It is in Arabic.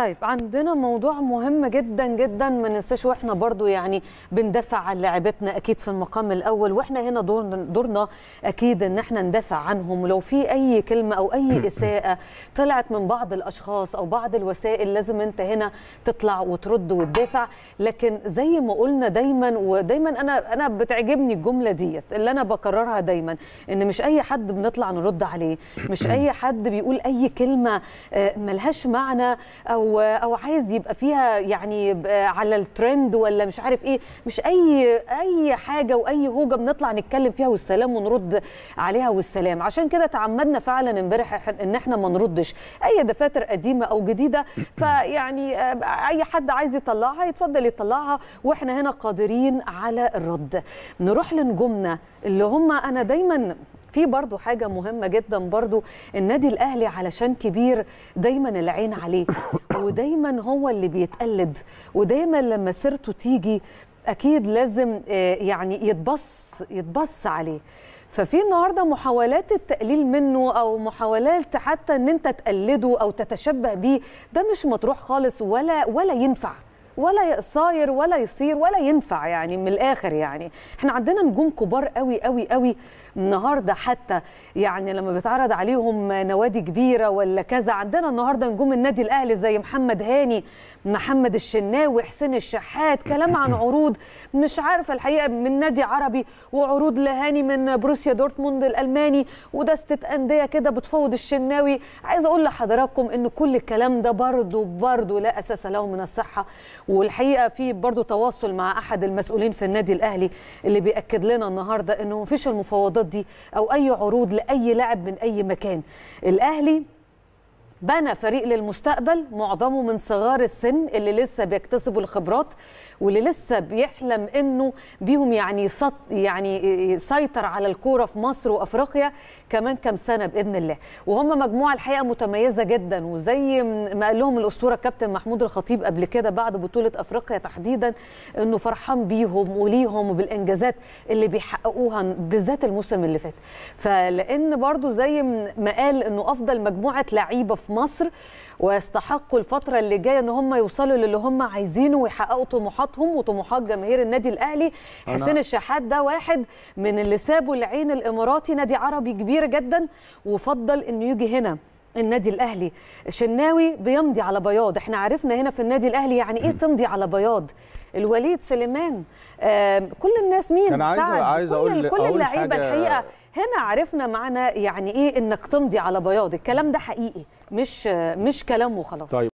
طيب عندنا موضوع مهم جدا جدا ما ننساش واحنا برضو يعني بندافع عن لاعبتنا اكيد في المقام الاول واحنا هنا دور دورنا اكيد ان احنا ندافع عنهم ولو في اي كلمه او اي اساءه طلعت من بعض الاشخاص او بعض الوسائل لازم انت هنا تطلع وترد وتدافع لكن زي ما قلنا دايما ودايما انا انا بتعجبني الجمله ديت اللي انا بكررها دايما ان مش اي حد بنطلع نرد عليه مش اي حد بيقول اي كلمه آه، ملهاش معنى او او او عايز يبقى فيها يعني آه، على الترند ولا مش عارف ايه مش اي اي حاجه واي هوجه بنطلع نتكلم فيها والسلام ونرد عليها والسلام عشان كده تعمدنا فعلا امبارح ان احنا ما نردش اي دفاتر قديمه او جديده فيعني آه، اي حد عايز يطلعها يتفضل يطلعها واحنا هنا قادرين على الرد نروح لنجومنا اللي هم انا دايما في برضو حاجه مهمه جدا برضو النادي الاهلي علشان كبير دايما العين عليه ودايما هو اللي بيتقلد ودايما لما سيرته تيجي اكيد لازم آه، يعني يتبص يتبص عليه ففي النهارده محاولات التقليل منه او محاولات حتى ان انت تقلده او تتشبه بيه ده مش مطروح خالص ولا ولا ينفع ولا صاير ولا يصير ولا ينفع يعني من الاخر يعني احنا عندنا نجوم كبار قوي قوي قوي النهارده حتى يعني لما بيتعرض عليهم نوادي كبيره ولا كذا عندنا النهارده نجوم النادي الاهلي زي محمد هاني محمد الشناوي حسين الشحات كلام عن عروض مش عارفه الحقيقه من نادي عربي وعروض لهاني من بروسيا دورتموند الالماني ودستة انديه كده بتفوض الشناوي عايزه اقول لحضراتكم ان كل الكلام ده برضه برضه لا اساس له من الصحه والحقيقه في برضو تواصل مع احد المسؤولين في النادي الاهلي اللي بياكد لنا النهارده انه مفيش المفاوضات دي او اي عروض لاي لاعب من اي مكان الاهلي بنى فريق للمستقبل معظمه من صغار السن اللي لسه بيكتسبوا الخبرات واللي لسه بيحلم انه بيهم يعني سط يعني يسيطر على الكوره في مصر وافريقيا كمان كام سنه باذن الله وهم مجموعه الحقيقه متميزه جدا وزي ما قال لهم الاسطوره كابتن محمود الخطيب قبل كده بعد بطوله افريقيا تحديدا انه فرحان بيهم وليهم وبالانجازات اللي بيحققوها بالذات الموسم اللي فات فلان برضو زي ما قال انه افضل مجموعه لعيبه في في مصر ويستحقوا الفترة اللي جاية ان هم يوصلوا للي هم عايزينه ويحققوا طموحاتهم وطموحات جماهير النادي الاهلي حسين الشحات ده واحد من اللي سابوا العين الاماراتي نادي عربي كبير جدا وفضل انه يجي هنا النادي الاهلي شناوي بيمضي على بياض احنا عرفنا هنا في النادي الاهلي يعني ايه تمضي على بياض الوليد سليمان آه كل الناس مين أنا عايز سعد عايز كل أقول كل اللعيبه الحقيقه هنا عرفنا معنا يعني ايه انك تمضي على بياض الكلام ده حقيقي مش مش كلام وخلاص طيب.